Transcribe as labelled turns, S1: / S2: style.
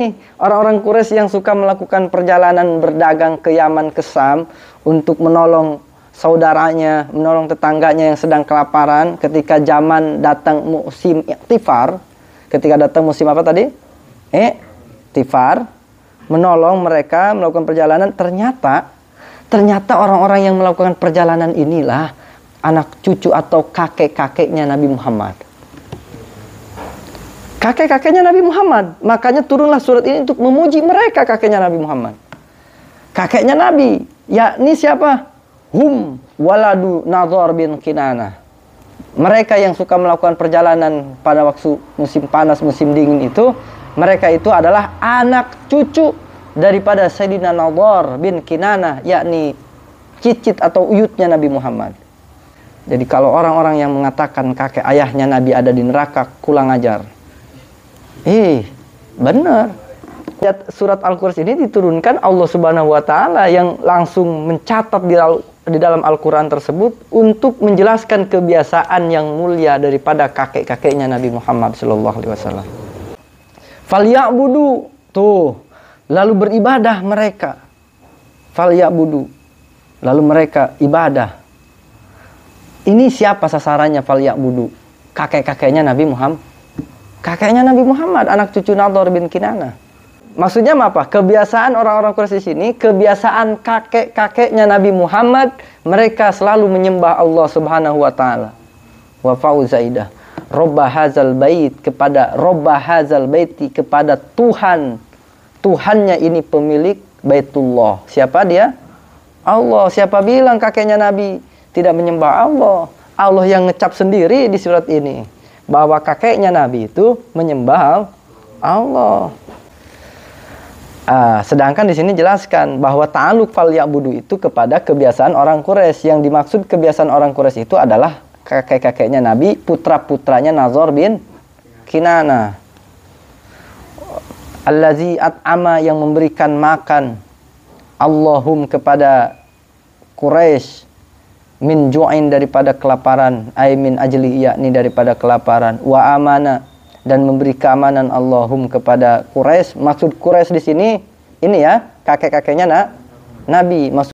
S1: Hmm. orang-orang Quraisy yang suka melakukan perjalanan berdagang ke Yaman ke Sam untuk menolong saudaranya, menolong tetangganya yang sedang kelaparan ketika zaman datang musim tifar, ketika datang musim apa tadi? Eh, tifar, menolong mereka melakukan perjalanan ternyata ternyata orang-orang yang melakukan perjalanan inilah anak cucu atau kakek-kakeknya Nabi Muhammad kakek-kakeknya Nabi Muhammad. Makanya turunlah surat ini untuk memuji mereka kakeknya Nabi Muhammad. Kakeknya Nabi, yakni siapa? Hum waladu Nadhar bin Kinana. Mereka yang suka melakukan perjalanan pada waktu musim panas, musim dingin itu, mereka itu adalah anak cucu daripada Sayyidina Nadhar bin Kinana, yakni cicit atau uyutnya Nabi Muhammad. Jadi kalau orang-orang yang mengatakan kakek ayahnya Nabi ada di neraka, kulang ajar. Eh, benar. Surat Al-Qur'an ini diturunkan Allah Subhanahu wa taala yang langsung mencatat di di dalam Al-Qur'an tersebut untuk menjelaskan kebiasaan yang mulia daripada kakek-kakeknya Nabi Muhammad sallallahu alaihi wasallam. Falyabudu tuh lalu beribadah mereka. budu lalu mereka ibadah. Ini siapa sasarannya budu Kakek-kakeknya Nabi Muhammad Kakeknya Nabi Muhammad, anak cucu Nador bin Kinana. Maksudnya apa? Kebiasaan orang-orang Quraisy ini, kebiasaan kakek-kakeknya Nabi Muhammad, mereka selalu menyembah Allah Subhanahu wa taala. Wa fauzaidah. Robba hazal bait kepada Robba hazal baiti kepada Tuhan. Tuhannya ini pemilik Baitullah. Siapa dia? Allah. Siapa bilang kakeknya Nabi tidak menyembah Allah? Allah yang ngecap sendiri di surat ini bahwa kakeknya Nabi itu menyembah Allah. Uh, sedangkan di sini jelaskan bahwa taluk fal budu itu kepada kebiasaan orang Quraisy. Yang dimaksud kebiasaan orang Quraisy itu adalah kakek-kakeknya Nabi, putra-putranya Nazor bin Kinana. Allazi at'ama yang memberikan makan Allahum kepada Quraisy min ju'in daripada kelaparan ay min ajli yakni daripada kelaparan wa amana dan memberi keamanan Allahum kepada Quraisy maksud Quraisy di sini ini ya kakek-kakeknya nak nabi maksud